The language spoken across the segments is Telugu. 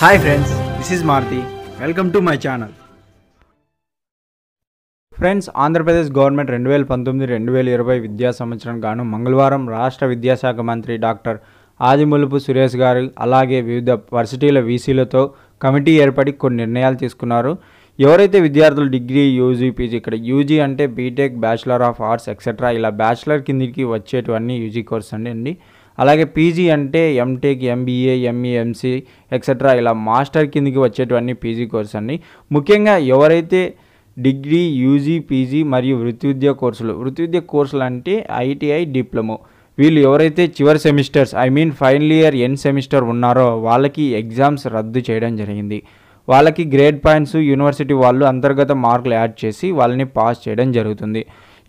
hi friends this is Maruti welcome to my channel friends Andhra Pradesh government రెండు వేల పంతొమ్మిది రెండు వేల ఇరవై విద్యా సంవత్సరం గాను మంగళవారం రాష్ట్ర విద్యాశాఖ మంత్రి డాక్టర్ ఆదిమూలపు సురేష్ గారు అలాగే వివిధ వర్సిటీల వీసీలతో కమిటీ ఏర్పడి కొన్ని నిర్ణయాలు తీసుకున్నారు ఎవరైతే విద్యార్థులు డిగ్రీ యూజీ పీజీ ఇక్కడ యూజీ అంటే BTech bachelor of arts etcetera ఇలా బ్యాచిలర్ కిందికి వచ్చేటివన్నీ యూజీ కోర్స్ అండి అలాగే పీజీ అంటే MTech MBA ME MC etcetera ఇలా మాస్టర్ కిందికి వచ్చేటువంటి పీజీ కోర్స్ అండి ముఖ్యంగా ఎవరైతే డిగ్రీ యూజీ పీజీ మరియు వృత్తి విద్యా కోర్సులు వృత్తి విద్య కోర్సులు అంటే ఐటీఐ డిప్లొమో వీళ్ళు ఎవరైతే చివరి semesters I mean final year end semester ఉన్నారో వాళ్ళకి ఎగ్జామ్స్ రద్దు చేయడం జరిగింది వాళ్ళకి గ్రేడ్ పాయింట్స్ యూనివర్సిటీ వాళ్ళు అంతర్గత మార్కులు యాడ్ చేసి వాళ్ళని పాస్ చేయడం జరుగుతుంది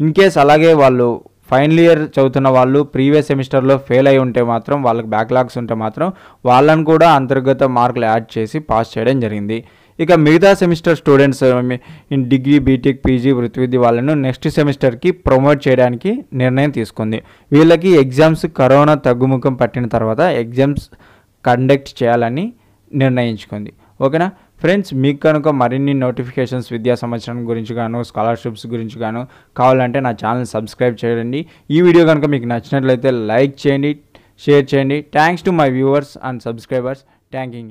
ఇన్ కేస్ అలాగే వాళ్ళు ఫైనల్ ఇయర్ చదువుతున్న వాళ్ళు ప్రీవియస్ సెమిస్టర్లో ఫెయిల్ అయి ఉంటే మాత్రం వాళ్ళకి బ్యాక్లాగ్స్ ఉంటే మాత్రం వాళ్ళని కూడా అంతర్గత మార్కులు యాడ్ చేసి పాస్ చేయడం జరిగింది ఇక మిగతా semester students in degree BTech PG వృత్తి విద్య వాళ్ళను నెక్స్ట్ సెమిస్టర్కి ప్రమోట్ చేయడానికి నిర్ణయం తీసుకుంది వీళ్ళకి ఎగ్జామ్స్ కరోనా తగ్గుముఖం పట్టిన తర్వాత ఎగ్జామ్స్ కండక్ట్ చేయాలని నిర్ణయించుకుంది ఓకేనా ఫ్రెండ్స్ మీకు కనుక మరిన్ని నోటిఫికేషన్స్ విద్యా సంవత్సరం గురించి గాను స్కాలర్షిప్స్ గురించి గాను కావాలంటే నా ఛానల్ సబ్స్క్రైబ్ చేయండి ఈ వీడియో కనుక మీకు నచ్చినట్లయితే లైక్ చేయండి షేర్ చేయండి thanks to my viewers and subscribers thank you